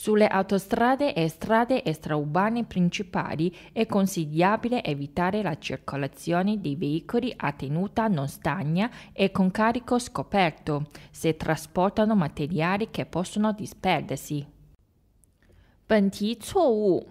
Sulle autostrade e strade extraurbane principali è consigliabile evitare la circolazione di veicoli a tenuta non stagna e con carico scoperto, se trasportano materiali che possono disperdersi. 本题错误。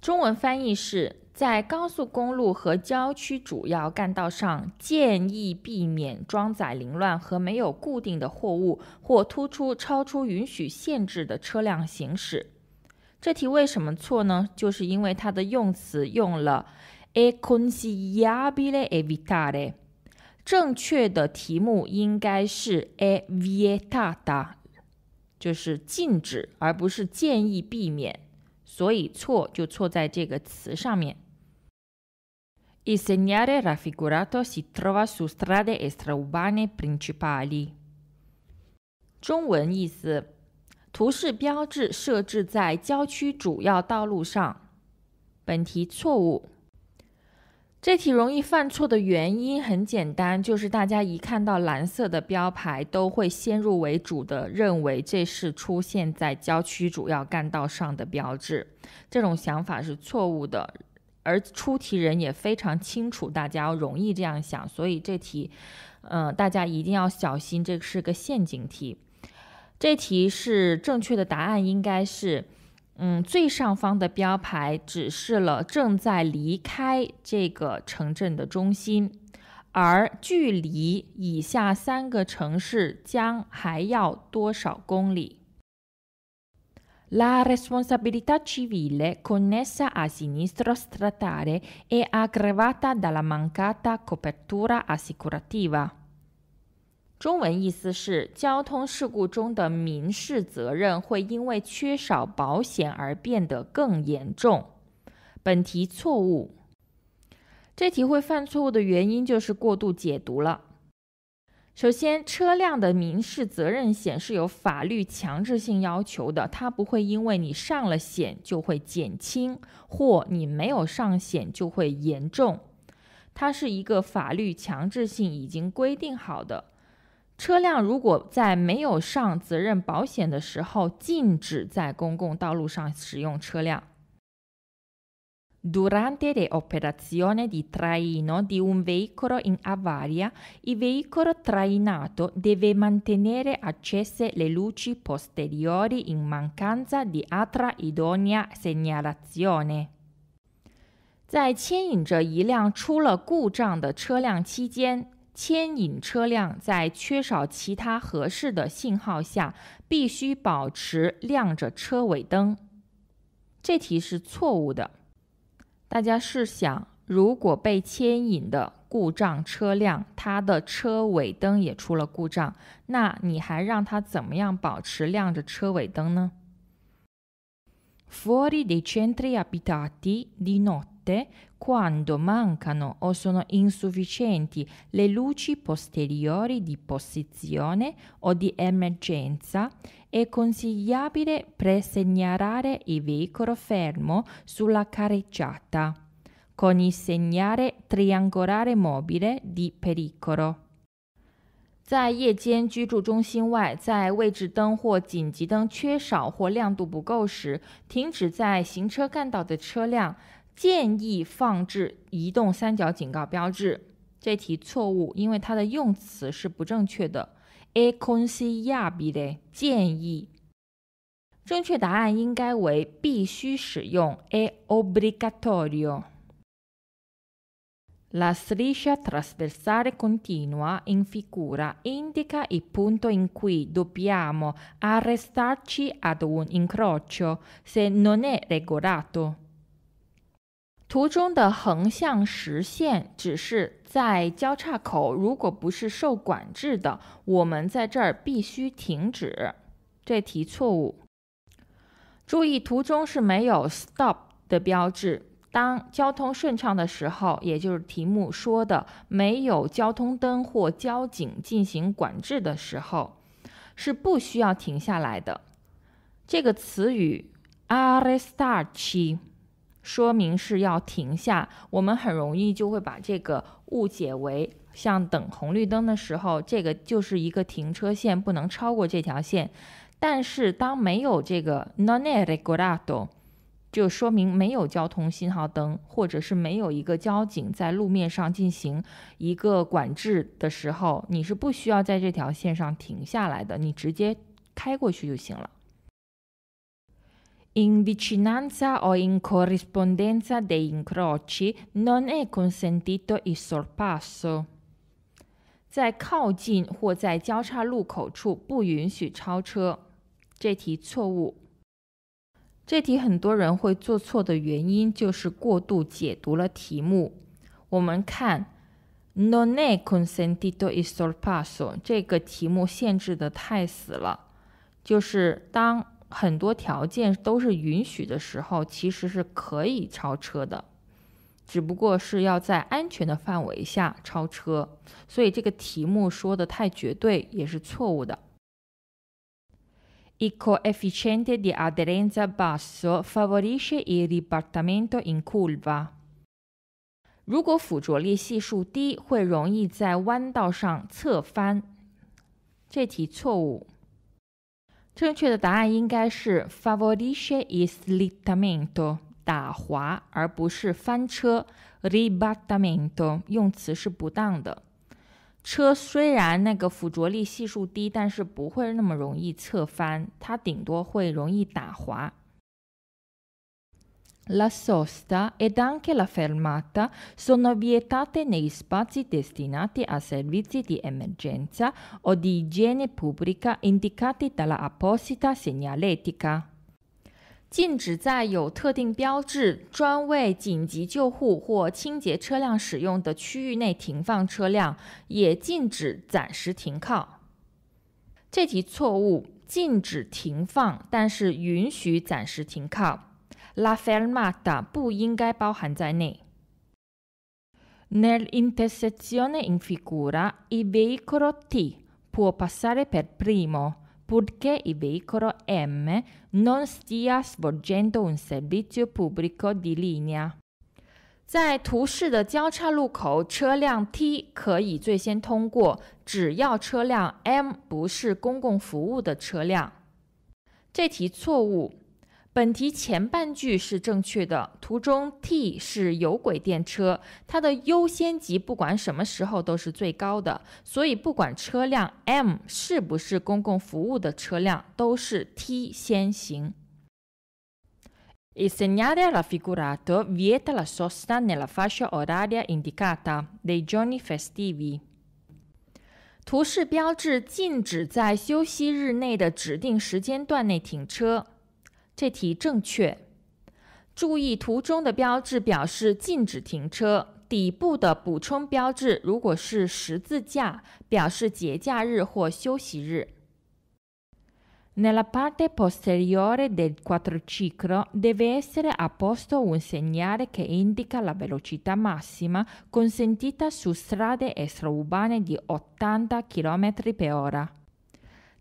中文翻译是在高速公路和郊区主要干道上，建议避免装载凌乱和没有固定的货物或突出超出允许限制的车辆行驶。这题为什么错呢？就是因为它的用词用了 a consigliabile evitare”，正确的题目应该是 a vietata”，就是禁止，而不是建议避免。所以错就错在这个词上面。Il segnale raffigurato si trova su strade e straubane principali。中文意思：图示标志设置在郊区主要道路上。本题错误。这题容易犯错的原因很简单，就是大家一看到蓝色的标牌，都会先入为主的认为这是出现在郊区主要干道上的标志，这种想法是错误的。而出题人也非常清楚大家容易这样想，所以这题，嗯，大家一定要小心，这是个陷阱题。这题是正确的答案应该是。嗯，最上方的标牌指示了正在离开这个城镇的中心，而距离以下三个城市将还要多少公里？La responsabilità civile connessa a sinistro stradale è aggravata dalla mancata copertura assicurativa. 中文意思是：交通事故中的民事责任会因为缺少保险而变得更严重。本题错误。这题会犯错误的原因就是过度解读了。首先，车辆的民事责任险是有法律强制性要求的，它不会因为你上了险就会减轻，或你没有上险就会严重。它是一个法律强制性已经规定好的。车辆如果在没有上责任保险的时候，禁止在公共道路上使用车辆。Durante le operazioni di traino di un veicolo in avaria, il veicolo trainato deve mantenere accese le luci posteriori in mancanza di altra idonea segnalazione. 在牵引着一辆出了故障的车辆期间。牵引车辆在缺少其他合适的信号下，必须保持亮着车尾灯。这题是错误的。大家试想，如果被牵引的故障车辆它的车尾灯也出了故障，那你还让它怎么样保持亮着车尾灯呢？Forty d i e e n t i abitati di notte. quando mancano o sono insufficienti le luci posteriori di posizione o di emergenza, è consigliabile presegnalare il veicolo fermo sulla carreggiata con il segnale triangolare mobile di pericolo. 在夜间居住中心外，在位置灯或紧急灯缺少或亮度不够时，停止在行车干道的车辆建议放置移动三角警告标志。这题错误，因为它的用词是不正确的。e consigliabile e è obbligatorio。La striscia trasversale continua in figura indica il punto in cui dobbiamo arrestarci ad un incrocio se non è regolato. 图中的横向实线只是在交叉口，如果不是受管制的，我们在这儿必须停止。这题错误。注意，图中是没有 “stop” 的标志。当交通顺畅的时候，也就是题目说的没有交通灯或交警进行管制的时候，是不需要停下来的。这个词语 a r e s t a r 七。说明是要停下，我们很容易就会把这个误解为像等红绿灯的时候，这个就是一个停车线，不能超过这条线。但是当没有这个 non è regolato，就说明没有交通信号灯，或者是没有一个交警在路面上进行一个管制的时候，你是不需要在这条线上停下来的，你直接开过去就行了。In vicinanza or in correspondence de incrocce, i non è consentito e sorpasso. 在靠近或在交叉路口处不允许超车。这题错误。这题很多人会做错的原因就是过度解读了题目。我们看，non è consentito e sorpasso 这个题目限制的太死了，就是当。很多条件都是允许的时候，其实是可以超车的，只不过是要在安全的范围下超车。所以这个题目说的太绝对也是错误的。Il coefficiente di aderenza basso favorisce il ripartimento in curva。如果附着力系数低，会容易在弯道上侧翻。这题错误。正确的答案应该是 favorisce il slittamento 打滑，而不是翻车 r i b a t t m e n t o 用词是不当的。车虽然那个附着力系数低，但是不会那么容易侧翻，它顶多会容易打滑。La sosta ed anche la fermata sono vietate nei spazi destinati a servizi di emergenza o di igiene pubblica indicati dalla apposita segnaletica. 禁止在有特定标志、专为紧急救护或清洁车辆使用的区域内停放车辆，也禁止暂时停靠。这题错误，禁止停放，但是允许暂时停靠。la fermata bu yingai bao han zai nei. Nell'intersezione in figura il veicolo T può passare per primo purché il veicolo M non stia svolgendo un servizio pubblico di linea. 在图示的交叉路口，车辆 T 可以最先通过，只要车辆 M 不是公共服务的车辆。这题错误。本题前半句是正确的。图中 T 是有轨电车，它的优先级不管什么时候都是最高的，所以不管车辆 M 是不是公共服务的车辆，都是 T 先行。Il segnale r a f i g u r a t o vieta la sosta nella fascia oraria indicata dei giorni festivi。图示标志，禁止在休息日内的指定时间段内停车。这题正确。注意图中的标志表示禁止停车，底部的补充标志如果是十字架，表示节假日或休息日。Nella parte posteriore del quadriciclo deve essere apposto un segnale che indica la velocità massima consentita su strade extraurbane di 80 km per ora.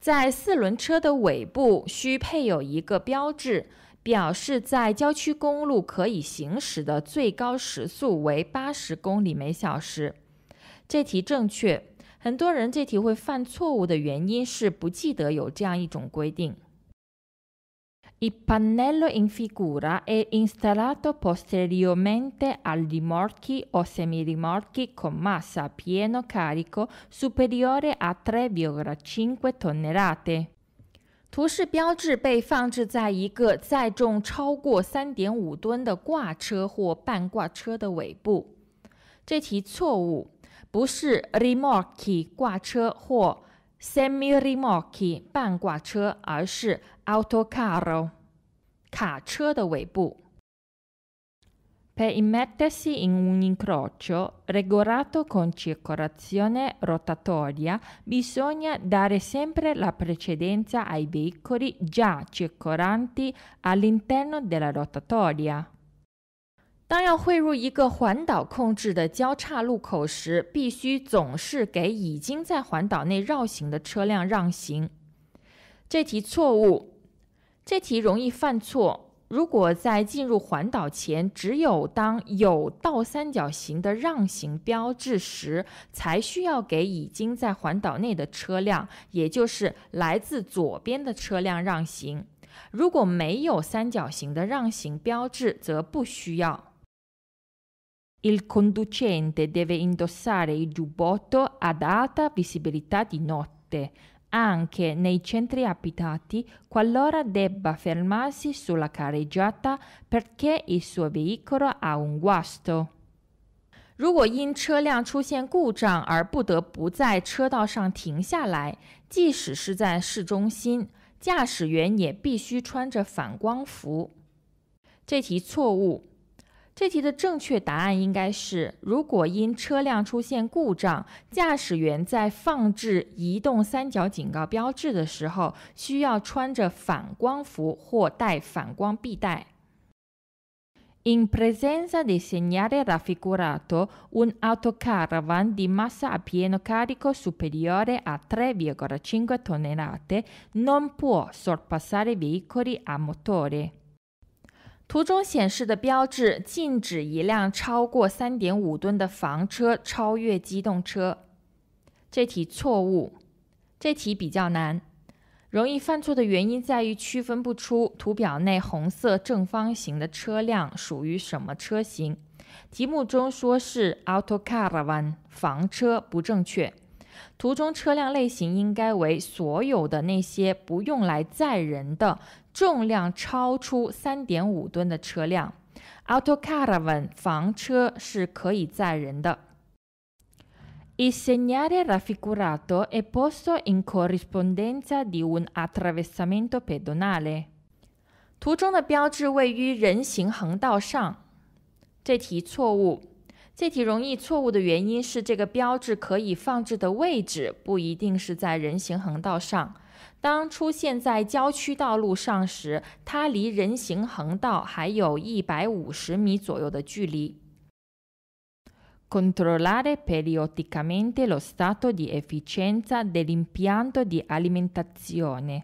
在四轮车的尾部需配有一个标志，表示在郊区公路可以行驶的最高时速为八十公里每小时。这题正确，很多人这题会犯错误的原因是不记得有这样一种规定。Il pannello in figura è installato posteriormente al rimorchi o semirimorchi con massa pieno carico superiore a 3,5 tonnellate. 图示标志被放置在一个载重超过3.5吨的挂车或半挂车的尾部。这题错误，不是 remorchi 挂车或 semi semirimorchi 半挂车，而是 autocarro Per immettersi in un incrocio regolato con circolazione rotatoria bisogna dare sempre la precedenza ai veicoli già circolanti all'interno della rotatoria. 当要汇入一个环岛控制的交叉路口时，必须总是给已经在环岛内绕行的车辆让行。这题错误，这题容易犯错。如果在进入环岛前，只有当有倒三角形的让行标志时，才需要给已经在环岛内的车辆，也就是来自左边的车辆让行。如果没有三角形的让行标志，则不需要。Il conducente deve indossare il giubbotto ad alta visibilità di notte, anche nei centri abitati qualora debba fermarsi sulla carreggiata perché il suo veicolo ha un guasto. 如果因车辆出现故障而不得不在车道上停下来，即使是在市中心，驾驶员也必须穿着反光服。这题错误。这题的正确答案应该是：如果因车辆出现故障，驾驶员在放置移动三角警告标志的时候，需要穿着反光服或戴反光臂带。In presenza del segnale raffigurato, un autocaravan di massa a pieno carico superiore a 3,5 tonnellate non può sorpassare veicoli a motore. 图中显示的标志禁止一辆超过三点五吨的房车超越机动车。这题错误，这题比较难，容易犯错的原因在于区分不出图表内红色正方形的车辆属于什么车型。题目中说是 autocaravan 房车不正确，图中车辆类型应该为所有的那些不用来载人的。重量超出三点五吨的车辆，auto caravan 房车是可以载人的。Il segnale raffigurato è posto in corrispondenza di un attraversamento pedonale。图中的标志位于人行横道上。这题错误。这题容易错误的原因是，这个标志可以放置的位置不一定是在人行横道上。当出现在郊区道路上时，它离人行横道还有一百五十米左右的距离。Controllare periodicamente lo stato di efficienza dell'impianto di alimentazione。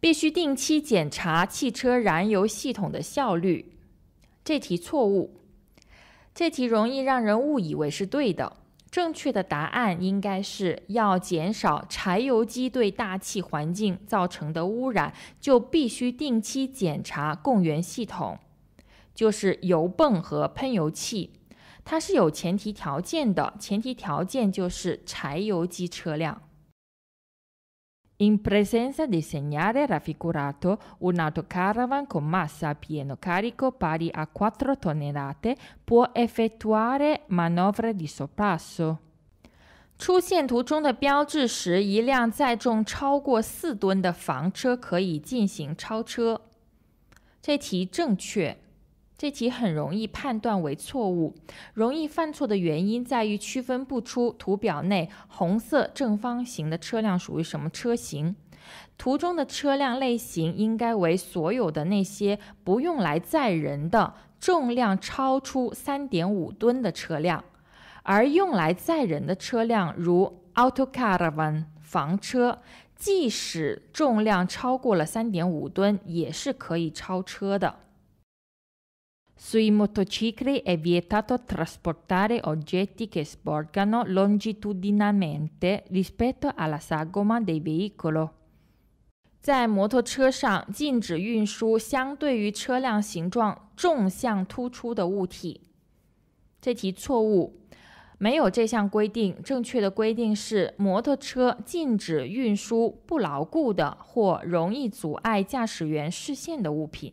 必须定期检查汽车燃油系统的效率。这题错误，这题容易让人误以为是对的。正确的答案应该是：要减少柴油机对大气环境造成的污染，就必须定期检查供源系统，就是油泵和喷油器。它是有前提条件的，前提条件就是柴油机车辆。In presenza di segnale raffigurato, un autocaravan con massa a pieno carico pari a 4 tonnellate può effettuare manovre di sorpasso. 出现图中的标志时，一辆载重超过四吨的房车可以进行超车。这题正确。这题很容易判断为错误，容易犯错的原因在于区分不出图表内红色正方形的车辆属于什么车型。图中的车辆类型应该为所有的那些不用来载人的、重量超出三点五吨的车辆，而用来载人的车辆如 autocaravan 房车，即使重量超过了三点五吨，也是可以超车的。Sui motocicli è vietato trasportare oggetti che sporcano longitudinalmente rispetto alla sagoma del veicolo. 在摩托车上禁止运输相对于车辆形状纵向突出的物体。这题错误，没有这项规定。正确的规定是，摩托车禁止运输不牢固的或容易阻碍驾驶员视线的物品。